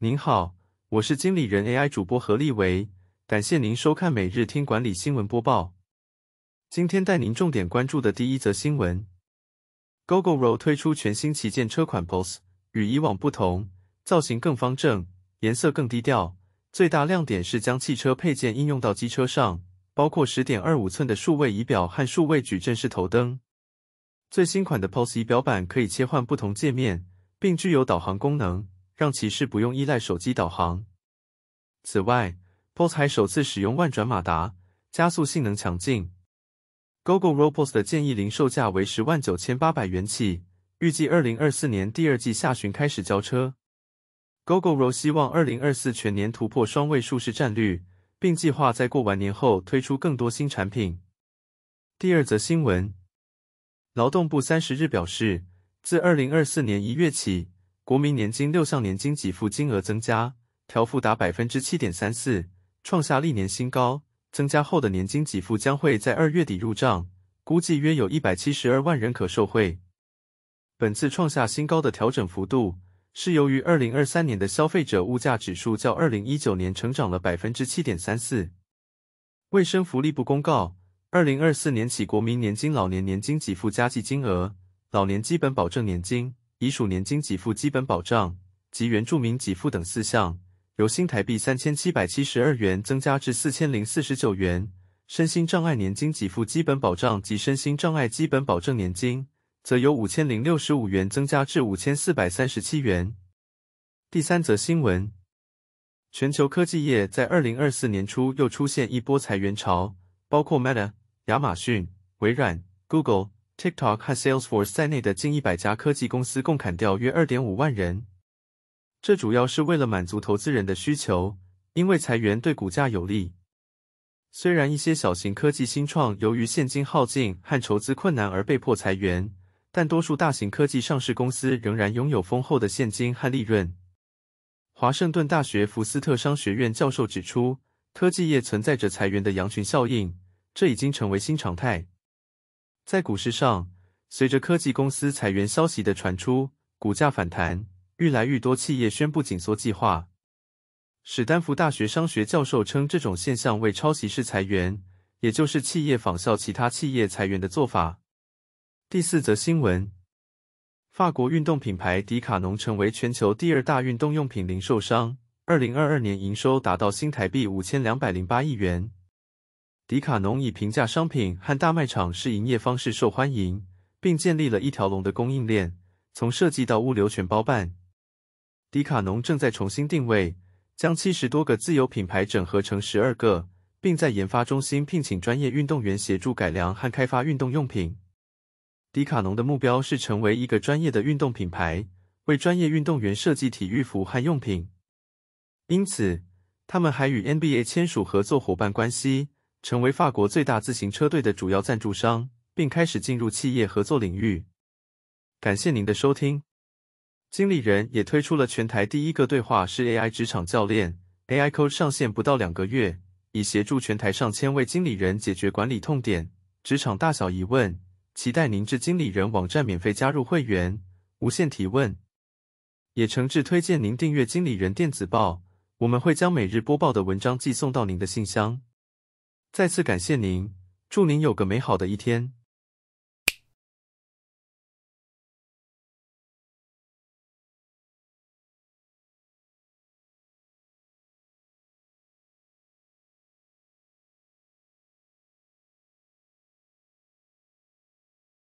您好，我是经理人 AI 主播何立维，感谢您收看每日听管理新闻播报。今天带您重点关注的第一则新闻 g o g o r o 推出全新旗舰车款 Pose，与以往不同，造型更方正，颜色更低调。最大亮点是将汽车配件应用到机车上，包括十点二五寸的数位仪表和数位矩阵式头灯。最新款的 Pose 仪表板可以切换不同界面，并具有导航功能。让骑士不用依赖手机导航。此外，Pose 还首次使用万转马达，加速性能强劲。Google Robos 的建议零售价为十万九千八百元起，预计二零二四年第二季下旬开始交车。Google r o b 希望二零二四全年突破双位数市占率，并计划在过完年后推出更多新产品。第二则新闻，劳动部三十日表示，自二零二四年一月起。国民年金六项年金给付金额增加，调幅达百分之七点三四，创下历年新高。增加后的年金给付将会在二月底入账，估计约有一百七十二万人可受惠。本次创下新高的调整幅度，是由于二零二三年的消费者物价指数较二零一九年成长了百分之七点三四。卫生福利部公告，二零二四年起国民年金老年年金给付加计金额，老年基本保证年金。已属年金给付基本保障及原住民给付等四项，由新台币三千七百七十二元增加至四千零四十九元；身心障碍年金给付基本保障及身心障碍基本保证年金，则由五千零六十五元增加至五千四百三十七元。第三则新闻：全球科技业在二零二四年初又出现一波裁员潮，包括 Meta、亚马逊、微软、Google。TikTok 和 Salesforce 在内的近一百家科技公司共砍掉约二点五万人。这主要是为了满足投资人的需求，因为裁员对股价有利。虽然一些小型科技新创由于现金耗尽和筹资困难而被迫裁员，但多数大型科技上市公司仍然拥有丰厚的现金和利润。华盛顿大学福斯特商学院教授指出，科技业存在着裁员的羊群效应，这已经成为新常态。在股市上，随着科技公司裁员消息的传出，股价反弹。愈来愈多企业宣布紧缩计划。史丹福大学商学教授称，这种现象为抄袭式裁员，也就是企业仿效其他企业裁员的做法。第四则新闻：法国运动品牌迪卡侬成为全球第二大运动用品零售商，二零二二年营收达到新台币五千两百零八亿元。迪卡侬以平价商品和大卖场式营业方式受欢迎，并建立了一条龙的供应链，从设计到物流全包办。迪卡侬正在重新定位，将七十多个自由品牌整合成十二个，并在研发中心聘请专业运动员协助改良和开发运动用品。迪卡侬的目标是成为一个专业的运动品牌，为专业运动员设计体育服和用品。因此，他们还与 NBA 签署合作伙伴关系。成为法国最大自行车队的主要赞助商，并开始进入企业合作领域。感谢您的收听。经理人也推出了全台第一个对话式 AI 职场教练 AI Coach，上线不到两个月，已协助全台上千位经理人解决管理痛点、职场大小疑问。期待您至经理人网站免费加入会员，无限提问。也诚挚推荐您订阅经理人电子报，我们会将每日播报的文章寄送到您的信箱。再次感谢您，祝您有个美好的一天。